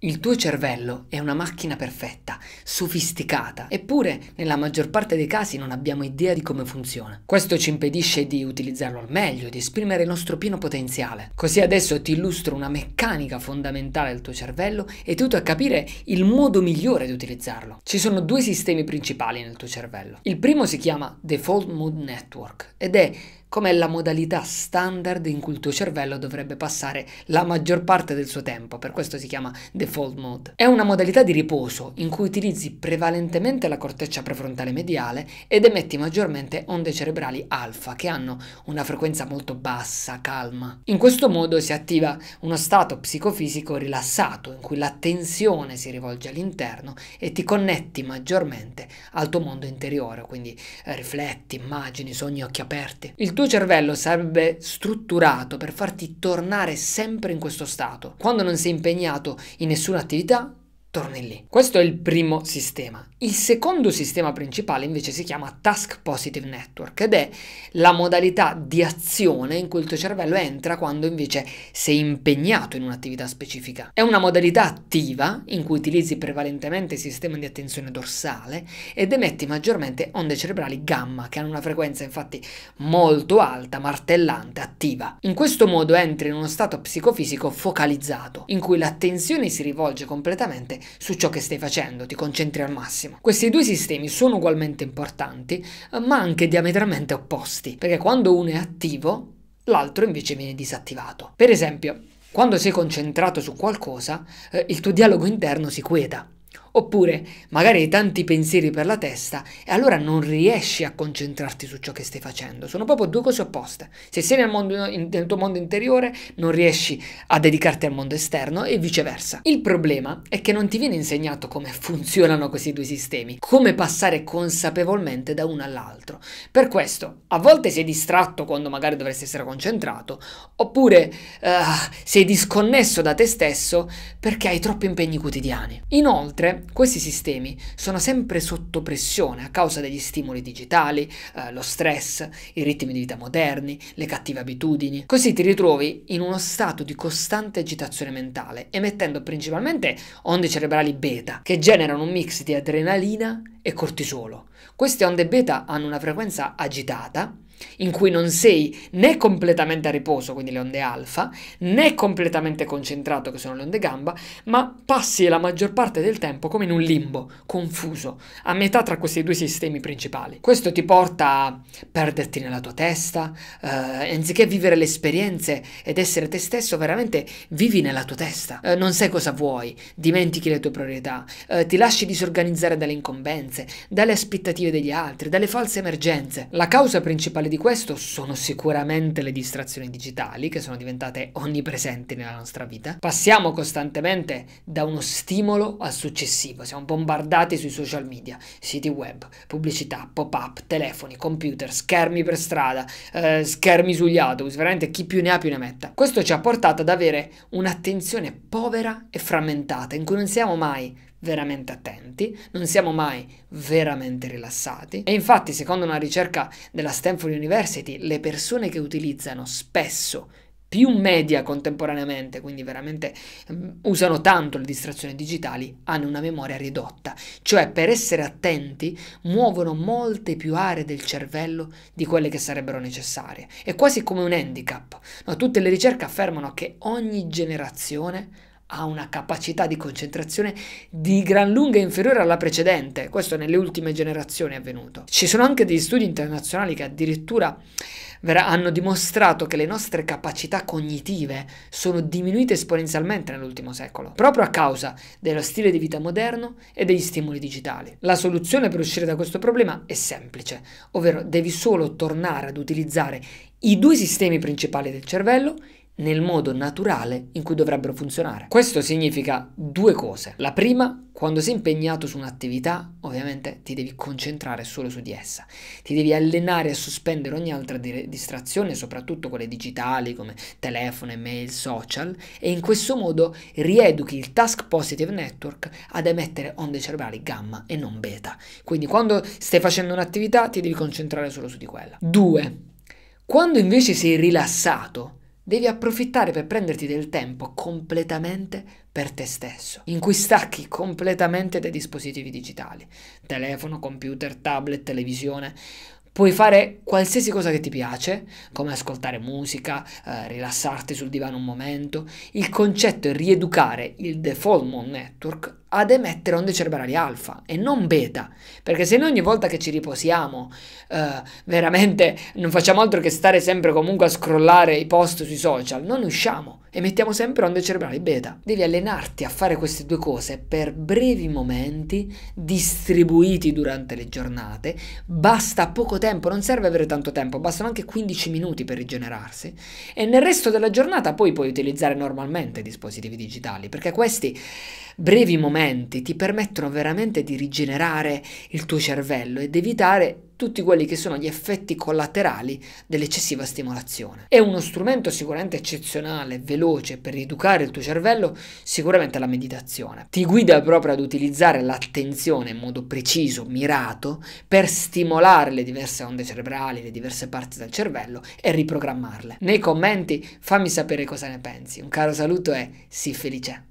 Il tuo cervello è una macchina perfetta, sofisticata, eppure nella maggior parte dei casi non abbiamo idea di come funziona. Questo ci impedisce di utilizzarlo al meglio, di esprimere il nostro pieno potenziale. Così adesso ti illustro una meccanica fondamentale del tuo cervello e ti aiuto a capire il modo migliore di utilizzarlo. Ci sono due sistemi principali nel tuo cervello. Il primo si chiama Default Mode Network ed è com'è la modalità standard in cui il tuo cervello dovrebbe passare la maggior parte del suo tempo, per questo si chiama default mode. È una modalità di riposo in cui utilizzi prevalentemente la corteccia prefrontale mediale ed emetti maggiormente onde cerebrali alfa che hanno una frequenza molto bassa, calma. In questo modo si attiva uno stato psicofisico rilassato in cui l'attenzione si rivolge all'interno e ti connetti maggiormente al tuo mondo interiore, quindi eh, rifletti, immagini, sogni, occhi aperti. Il tuo cervello sarebbe strutturato per farti tornare sempre in questo stato. Quando non sei impegnato in nessuna attività, torni lì. Questo è il primo sistema. Il secondo sistema principale invece si chiama Task Positive Network ed è la modalità di azione in cui il tuo cervello entra quando invece sei impegnato in un'attività specifica. È una modalità attiva in cui utilizzi prevalentemente il sistema di attenzione dorsale ed emetti maggiormente onde cerebrali gamma che hanno una frequenza infatti molto alta, martellante, attiva. In questo modo entri in uno stato psicofisico focalizzato in cui l'attenzione si rivolge completamente su ciò che stai facendo, ti concentri al massimo. Questi due sistemi sono ugualmente importanti, ma anche diametralmente opposti, perché quando uno è attivo, l'altro invece viene disattivato. Per esempio, quando sei concentrato su qualcosa, eh, il tuo dialogo interno si queta Oppure magari hai tanti pensieri per la testa e allora non riesci a concentrarti su ciò che stai facendo. Sono proprio due cose opposte. Se sei nel, mondo, nel tuo mondo interiore non riesci a dedicarti al mondo esterno e viceversa. Il problema è che non ti viene insegnato come funzionano questi due sistemi, come passare consapevolmente da uno all'altro. Per questo a volte sei distratto quando magari dovresti essere concentrato, oppure uh, sei disconnesso da te stesso perché hai troppi impegni quotidiani. Inoltre questi sistemi sono sempre sotto pressione a causa degli stimoli digitali, eh, lo stress, i ritmi di vita moderni, le cattive abitudini. Così ti ritrovi in uno stato di costante agitazione mentale, emettendo principalmente onde cerebrali beta, che generano un mix di adrenalina e cortisolo. Queste onde beta hanno una frequenza agitata in cui non sei né completamente a riposo, quindi le onde alfa, né completamente concentrato, che sono le onde gamba, ma passi la maggior parte del tempo come in un limbo, confuso, a metà tra questi due sistemi principali. Questo ti porta a perderti nella tua testa, eh, anziché vivere le esperienze ed essere te stesso, veramente vivi nella tua testa. Eh, non sai cosa vuoi, dimentichi le tue priorità, eh, ti lasci disorganizzare dalle incombenze, dalle aspettative degli altri, dalle false emergenze. La causa principale di questo sono sicuramente le distrazioni digitali che sono diventate onnipresenti nella nostra vita. Passiamo costantemente da uno stimolo al successivo, siamo bombardati sui social media, siti web, pubblicità, pop-up, telefoni, computer, schermi per strada, eh, schermi sugli autobus, veramente chi più ne ha più ne metta. Questo ci ha portato ad avere un'attenzione povera e frammentata in cui non siamo mai veramente attenti, non siamo mai veramente rilassati e infatti secondo una ricerca della Stanford University le persone che utilizzano spesso più media contemporaneamente, quindi veramente ehm, usano tanto le distrazioni digitali, hanno una memoria ridotta, cioè per essere attenti muovono molte più aree del cervello di quelle che sarebbero necessarie. È quasi come un handicap. No, tutte le ricerche affermano che ogni generazione ha una capacità di concentrazione di gran lunga inferiore alla precedente, questo nelle ultime generazioni è avvenuto. Ci sono anche degli studi internazionali che addirittura hanno dimostrato che le nostre capacità cognitive sono diminuite esponenzialmente nell'ultimo secolo, proprio a causa dello stile di vita moderno e degli stimoli digitali. La soluzione per uscire da questo problema è semplice, ovvero devi solo tornare ad utilizzare i due sistemi principali del cervello, nel modo naturale in cui dovrebbero funzionare. Questo significa due cose. La prima, quando sei impegnato su un'attività, ovviamente ti devi concentrare solo su di essa. Ti devi allenare a sospendere ogni altra distrazione, soprattutto quelle digitali come telefono, email, social, e in questo modo rieduchi il task positive network ad emettere onde cerebrali gamma e non beta. Quindi quando stai facendo un'attività ti devi concentrare solo su di quella. Due, quando invece sei rilassato, devi approfittare per prenderti del tempo completamente per te stesso, in cui stacchi completamente dai dispositivi digitali, telefono, computer, tablet, televisione Puoi fare qualsiasi cosa che ti piace, come ascoltare musica, eh, rilassarti sul divano un momento. Il concetto è rieducare il default mode network ad emettere onde cerebrali alfa e non beta, perché se noi ogni volta che ci riposiamo eh, veramente non facciamo altro che stare sempre comunque a scrollare i post sui social, non usciamo mettiamo sempre onde cerebrali beta. Devi allenarti a fare queste due cose per brevi momenti distribuiti durante le giornate. Basta poco tempo, non serve avere tanto tempo, bastano anche 15 minuti per rigenerarsi. E nel resto della giornata poi puoi utilizzare normalmente i dispositivi digitali, perché questi brevi momenti ti permettono veramente di rigenerare il tuo cervello ed evitare tutti quelli che sono gli effetti collaterali dell'eccessiva stimolazione. È uno strumento sicuramente eccezionale, veloce per educare il tuo cervello, sicuramente la meditazione. Ti guida proprio ad utilizzare l'attenzione in modo preciso, mirato, per stimolare le diverse onde cerebrali, le diverse parti del cervello e riprogrammarle. Nei commenti fammi sapere cosa ne pensi. Un caro saluto e sii felice!